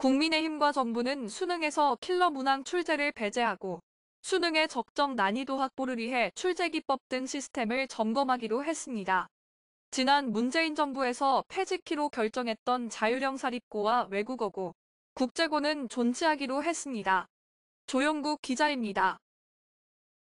국민의힘과 정부는 수능에서 킬러 문항 출제를 배제하고 수능의 적정 난이도 확보를 위해 출제기법 등 시스템을 점검하기로 했습니다. 지난 문재인 정부에서 폐지키로 결정했던 자율형 사립고와 외국어고, 국제고는 존치하기로 했습니다. 조영국 기자입니다.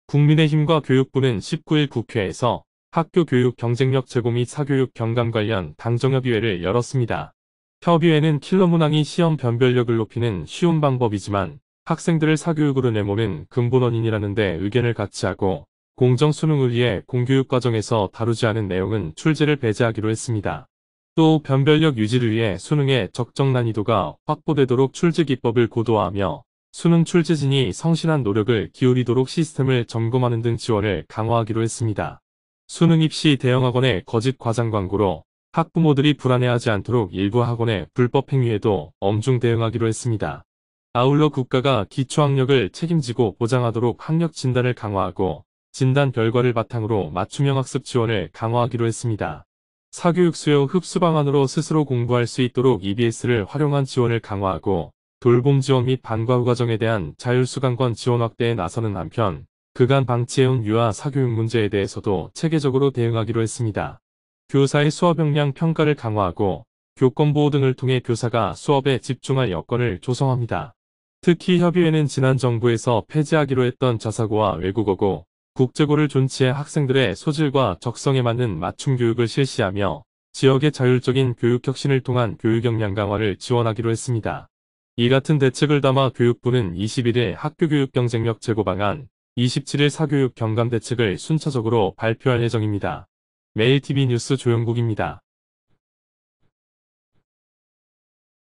국민의힘과 교육부는 19일 국회에서 학교 교육 경쟁력 제고 및 사교육 경감 관련 당정협의회를 열었습니다. 협의회는 킬러 문항이 시험 변별력을 높이는 쉬운 방법이지만 학생들을 사교육으로 내모는 근본 원인이라는데 의견을 같이 하고 공정 수능을 위해 공교육 과정에서 다루지 않은 내용은 출제를 배제하기로 했습니다. 또 변별력 유지를 위해 수능의 적정 난이도가 확보되도록 출제 기법을 고도화하며 수능 출제진이 성실한 노력을 기울이도록 시스템을 점검하는 등 지원을 강화하기로 했습니다. 수능 입시 대형학원의 거짓 과장 광고로 학부모들이 불안해하지 않도록 일부 학원의 불법 행위에도 엄중 대응하기로 했습니다. 아울러 국가가 기초학력을 책임지고 보장하도록 학력 진단을 강화하고 진단 결과를 바탕으로 맞춤형 학습 지원을 강화하기로 했습니다. 사교육 수요 흡수 방안으로 스스로 공부할 수 있도록 EBS를 활용한 지원을 강화하고 돌봄 지원 및반과후 과정에 대한 자율수강권 지원 확대에 나서는 한편 그간 방치해온 유아 사교육 문제에 대해서도 체계적으로 대응하기로 했습니다. 교사의 수업 역량 평가를 강화하고 교권 보호 등을 통해 교사가 수업에 집중할 여건을 조성합니다. 특히 협의회는 지난 정부에서 폐지하기로 했던 자사고와 외국어고, 국제고를 존치해 학생들의 소질과 적성에 맞는 맞춤 교육을 실시하며 지역의 자율적인 교육 혁신을 통한 교육 역량 강화를 지원하기로 했습니다. 이 같은 대책을 담아 교육부는 21일 학교 교육 경쟁력 제고 방안, 27일 사교육 경감 대책을 순차적으로 발표할 예정입니다. 매일TV 뉴스 조영국입니다.